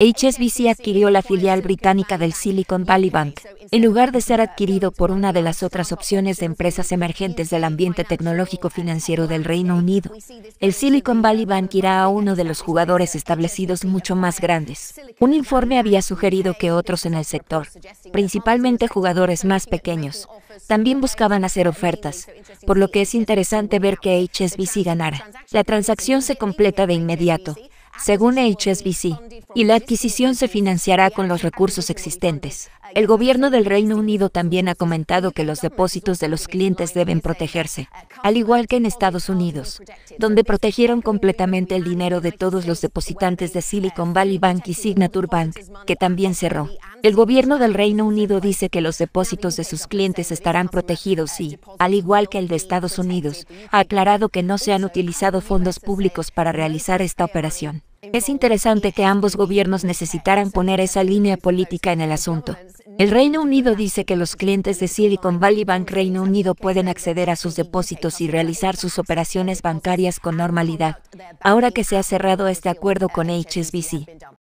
HSBC adquirió la filial británica del Silicon Valley Bank, en lugar de ser adquirido por una de las otras opciones de empresas emergentes del ambiente tecnológico financiero del Reino Unido. El Silicon Valley Bank irá a uno de los jugadores establecidos mucho más grandes. Un informe había sugerido que otros en el sector, principalmente jugadores más pequeños, también buscaban hacer ofertas, por lo que es interesante ver que HSBC ganara. La transacción se completa de inmediato, según HSBC, y la adquisición se financiará con los recursos existentes. El gobierno del Reino Unido también ha comentado que los depósitos de los clientes deben protegerse, al igual que en Estados Unidos, donde protegieron completamente el dinero de todos los depositantes de Silicon Valley Bank y Signature Bank, que también cerró. El gobierno del Reino Unido dice que los depósitos de sus clientes estarán protegidos y, al igual que el de Estados Unidos, ha aclarado que no se han utilizado fondos públicos para realizar esta operación. Es interesante que ambos gobiernos necesitaran poner esa línea política en el asunto. El Reino Unido dice que los clientes de Silicon Valley Bank Reino Unido pueden acceder a sus depósitos y realizar sus operaciones bancarias con normalidad, ahora que se ha cerrado este acuerdo con HSBC.